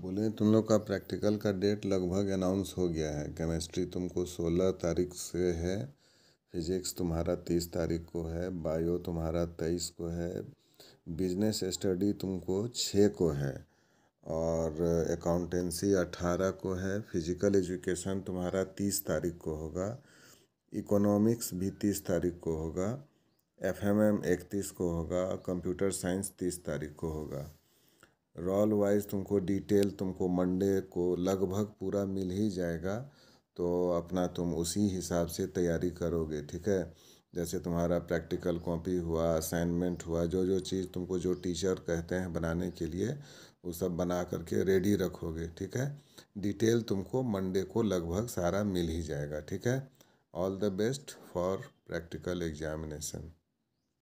बोले तुम लोग का प्रैक्टिकल का डेट लगभग अनाउंस हो गया है केमिस्ट्री तुमको सोलह तारीख से है फिजिक्स तुम्हारा तीस तारीख को है बायो तुम्हारा तेईस को है बिजनेस स्टडी तुमको छः को है और अकाउंटेंसी अठारह को है फिजिकल एजुकेशन तुम्हारा तीस तारीख को होगा इकोनॉमिक्स भी तीस तारीख को होगा एफ एम एम इकतीस को होगा कंप्यूटर साइंस तीस तारीख को होगा रोल वाइज तुमको डिटेल तुमको मंडे को लगभग पूरा मिल ही जाएगा तो अपना तुम उसी हिसाब से तैयारी करोगे ठीक है जैसे तुम्हारा प्रैक्टिकल कॉपी हुआ असाइनमेंट हुआ जो जो चीज़ तुमको जो टीचर कहते हैं बनाने के लिए वो सब बना करके रेडी रखोगे ठीक है डिटेल तुमको मंडे को लगभग सारा मिल ही जाएगा ठीक है all the best for practical examination